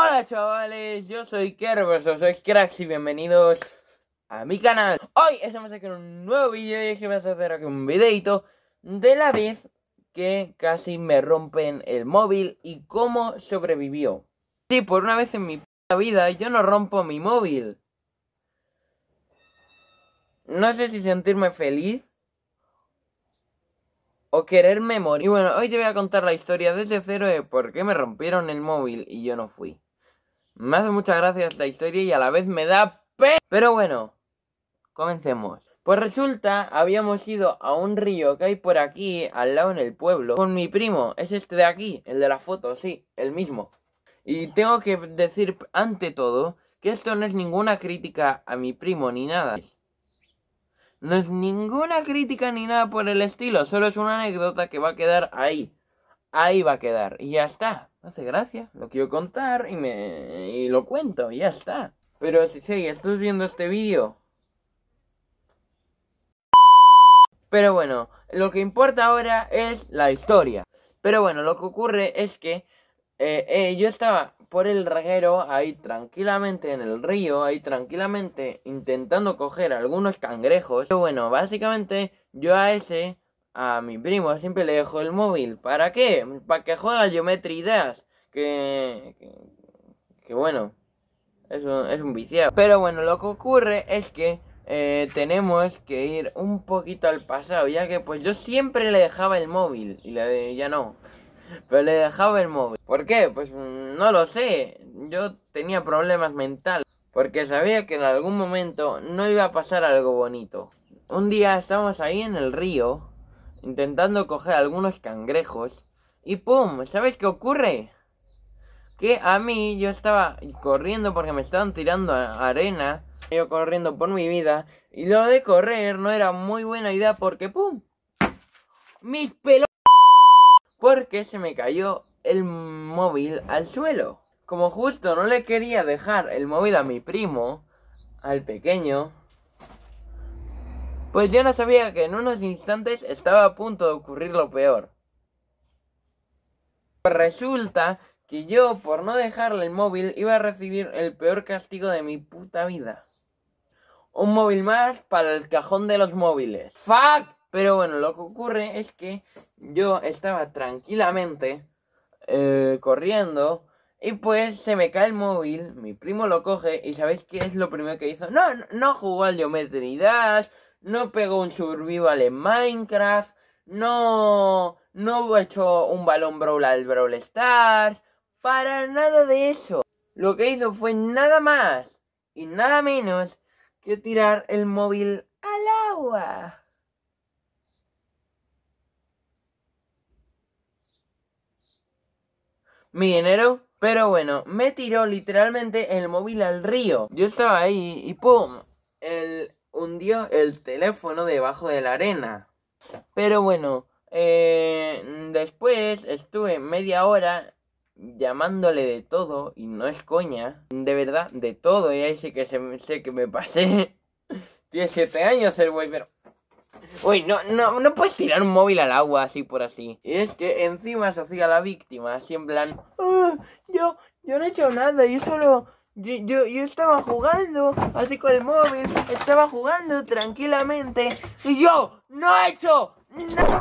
Hola chavales, yo soy Kerber, soy Cracks y bienvenidos a mi canal Hoy estamos aquí en un nuevo vídeo y es que vamos a hacer aquí un videito De la vez que casi me rompen el móvil y cómo sobrevivió Si, por una vez en mi vida yo no rompo mi móvil No sé si sentirme feliz o quererme morir. Y bueno, hoy te voy a contar la historia desde cero de por qué me rompieron el móvil y yo no fui. Me hace muchas gracias la historia y a la vez me da pe... Pero bueno, comencemos. Pues resulta, habíamos ido a un río que hay por aquí, al lado en el pueblo, con mi primo. Es este de aquí, el de la foto, sí, el mismo. Y tengo que decir ante todo que esto no es ninguna crítica a mi primo ni nada. No es ninguna crítica ni nada por el estilo, solo es una anécdota que va a quedar ahí. Ahí va a quedar, y ya está. No hace gracia, lo quiero contar y me y lo cuento y ya está. Pero si, sí, estás viendo este vídeo. Pero bueno, lo que importa ahora es la historia. Pero bueno, lo que ocurre es que eh, eh, yo estaba por el reguero ahí tranquilamente en el río, ahí tranquilamente intentando coger algunos cangrejos. Pero bueno, básicamente yo a ese a mi primo siempre le dejo el móvil. ¿Para qué? Para que juega Geometry Dash. Que, que, bueno, es un, es un viciado. Pero bueno, lo que ocurre es que eh, tenemos que ir un poquito al pasado, ya que pues yo siempre le dejaba el móvil y le, ya no. Pero le dejaba el móvil. ¿Por qué? Pues no lo sé. Yo tenía problemas mentales. Porque sabía que en algún momento no iba a pasar algo bonito. Un día estamos ahí en el río intentando coger algunos cangrejos. Y ¡pum! ¿Sabes qué ocurre? Que a mí yo estaba corriendo porque me estaban tirando arena. Yo corriendo por mi vida. Y lo de correr no era muy buena idea porque ¡pum! Mis pelotas. Porque se me cayó el móvil al suelo. Como justo no le quería dejar el móvil a mi primo, al pequeño, pues yo no sabía que en unos instantes estaba a punto de ocurrir lo peor. Pues resulta que yo, por no dejarle el móvil, iba a recibir el peor castigo de mi puta vida. Un móvil más para el cajón de los móviles. ¡Fuck! Pero bueno, lo que ocurre es que yo estaba tranquilamente eh, corriendo y pues se me cae el móvil, mi primo lo coge y ¿sabéis qué es lo primero que hizo? No, no jugó al Geometry Dash, no pegó un survival en Minecraft, no, no echó un balón brawl al Brawl Stars, para nada de eso. Lo que hizo fue nada más y nada menos que tirar el móvil al agua. Mi dinero pero bueno, me tiró literalmente el móvil al río. Yo estaba ahí y ¡pum! El, hundió el teléfono debajo de la arena. Pero bueno, eh, después estuve media hora llamándole de todo, y no es coña, de verdad, de todo, y ahí sí que se, sé que me pasé. Tiene siete años el güey, pero... Uy, no, no, no puedes tirar un móvil al agua así por así. Y es que encima se hacía la víctima, así en plan... Ah, yo, yo no he hecho nada, yo solo yo, yo, estaba jugando así con el móvil, estaba jugando tranquilamente y yo no he hecho nada.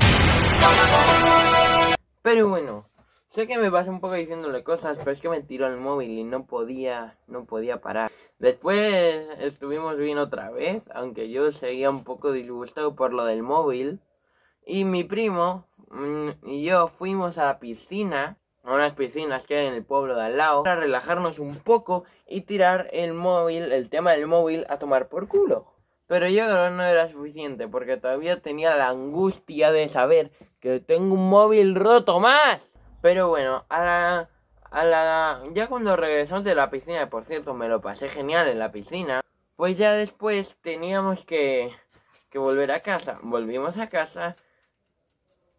Pero bueno, sé que me vas un poco diciéndole cosas, pero es que me tiró el móvil y no podía, no podía parar. Después estuvimos bien otra vez, aunque yo seguía un poco disgustado por lo del móvil. Y mi primo mm, y yo fuimos a la piscina a unas piscinas que hay en el pueblo de al lado para relajarnos un poco y tirar el móvil, el tema del móvil a tomar por culo. Pero yo creo no era suficiente porque todavía tenía la angustia de saber que tengo un móvil roto más. Pero bueno, a la, a la, ya cuando regresamos de la piscina, por cierto, me lo pasé genial en la piscina, pues ya después teníamos que, que volver a casa. Volvimos a casa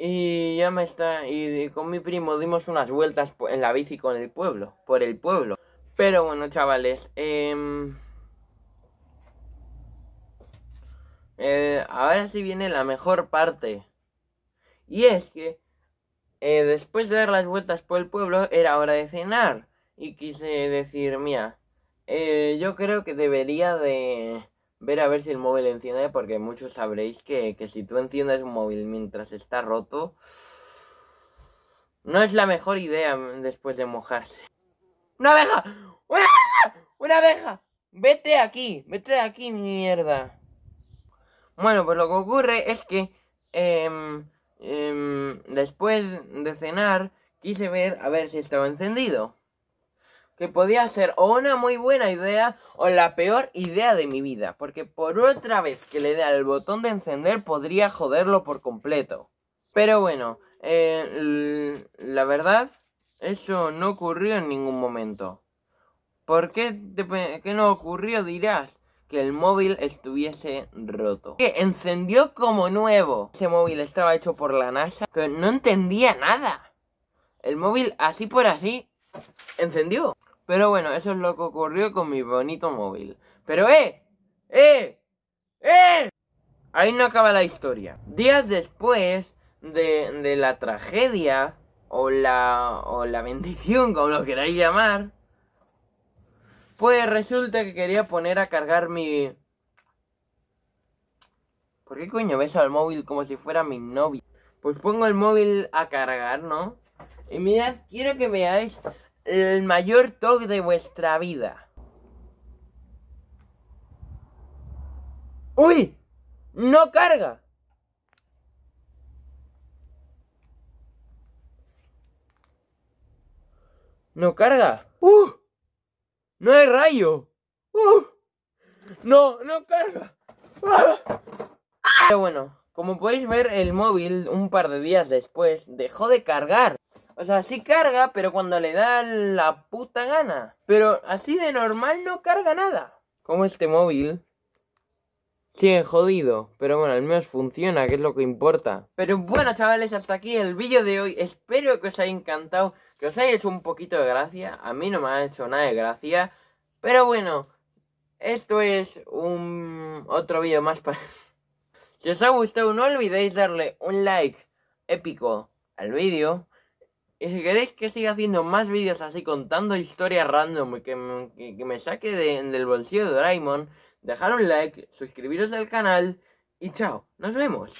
y ya me está. Y con mi primo dimos unas vueltas en la bici con el pueblo. Por el pueblo. Pero bueno, chavales. Em, eh, ahora sí viene la mejor parte. Y es que. Eh, después de dar las vueltas por el pueblo, era hora de cenar. Y quise decir, mía. Eh, yo creo que debería de ver a ver si el móvil enciende, porque muchos sabréis que, si tú enciendes un móvil mientras está roto, no es la mejor idea mm, después de mojarse. ¡Una abeja! ¡Una abeja! ¡Una abeja! ¡Vete aquí! ¡Vete de aquí, mierda! Bueno, pues lo que ocurre es que em, em, después de cenar quise ver a ver si estaba encendido que podía ser o una muy buena idea o la peor idea de mi vida, porque por otra vez que le dé al botón de encender podría joderlo por completo. Pero bueno, eh, la verdad, eso no ocurrió en ningún momento. ¿Por qué, qué no ocurrió, dirás? que el móvil estuviese roto. Que encendió como nuevo. Ese móvil estaba hecho por la NASA, pero no entendía nada. El móvil así por así encendió. Pero bueno, eso es lo que ocurrió con mi bonito móvil. Pero ¡eh! ¡eh! ¡eh! Ahí no acaba la historia. Días después de, la tragedia, o la, o la bendición, como lo queráis llamar, pues resulta que quería poner a cargar mi... ¿Por qué coño beso al móvil como si fuera mi novia? Pues pongo el móvil a cargar, ¿no? Y mirad, quiero que veáis el mayor toque de vuestra vida. ¡Uy! ¡No carga! ¡No carga! ¡Uh! ¡No hay rayo! ¡Uh! ¡No, no carga! no carga uh no hay rayo uh no no carga Pero bueno, como podéis ver, el móvil un par de días después dejó de cargar. O sea, sí carga, pero cuando le da la puta gana. Pero así de normal no carga nada. Como este móvil. sí jodido, pero bueno, al menos funciona, que es lo que importa. Pero bueno, chavales, hasta aquí el vídeo de hoy. Espero que os haya encantado, que os haya hecho un poquito de gracia. A mí no me ha hecho nada de gracia. Pero bueno, esto es un otro vídeo más para... si os ha gustado, no olvidéis darle un like épico al vídeo y si queréis que siga haciendo más vídeos así contando historias random que me, que, me saque del bolsillo de Doraemon, dejar un like, suscribiros al canal y chao, nos vemos.